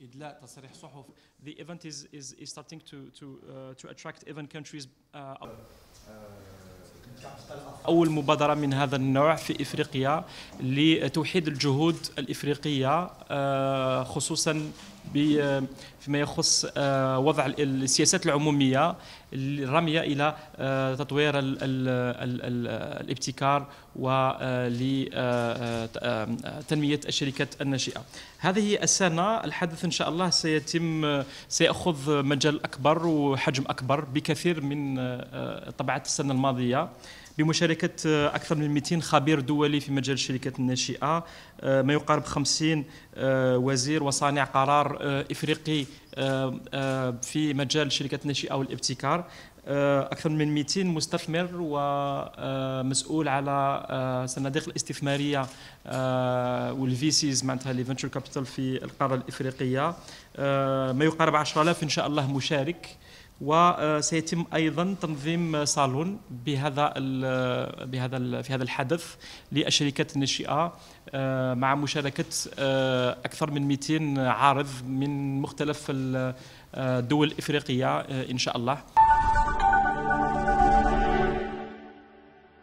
إدلاء تصريح صحف The event is, is, is starting to, to, uh, to attract even countries uh, أول مبادرة من هذا النوع في إفريقيا لتوحيد الجهود الإفريقية uh, خصوصا فيما يخص آه، وضع السياسات العموميه الراميه الى آه، تطوير الابتكار ولتنميه آه، الشركات الناشئه. هذه السنه الحدث ان شاء الله سيتم سياخذ مجال اكبر وحجم اكبر بكثير من طبعات السنه الماضيه. بمشاركه آه، اكثر من 200 خبير دولي في مجال الشركات الناشئه آه، ما يقارب 50 آه، وزير وصانع قرار افريقي في مجال الشركات الناشئه والابتكار اكثر من 200 مستثمر ومسؤول على صناديق الاستثماريه والفيسيز معناتها لي فينتشر كابيتال في القاره الافريقيه ما يقارب 10000 ان شاء الله مشارك وسيتم آه، ايضا تنظيم صالون بهذا آه، بهذا في هذا الحدث للشركات الناشئه آه، مع مشاركه اكثر من 200 عارض من مختلف الدول الافريقيه ان شاء الله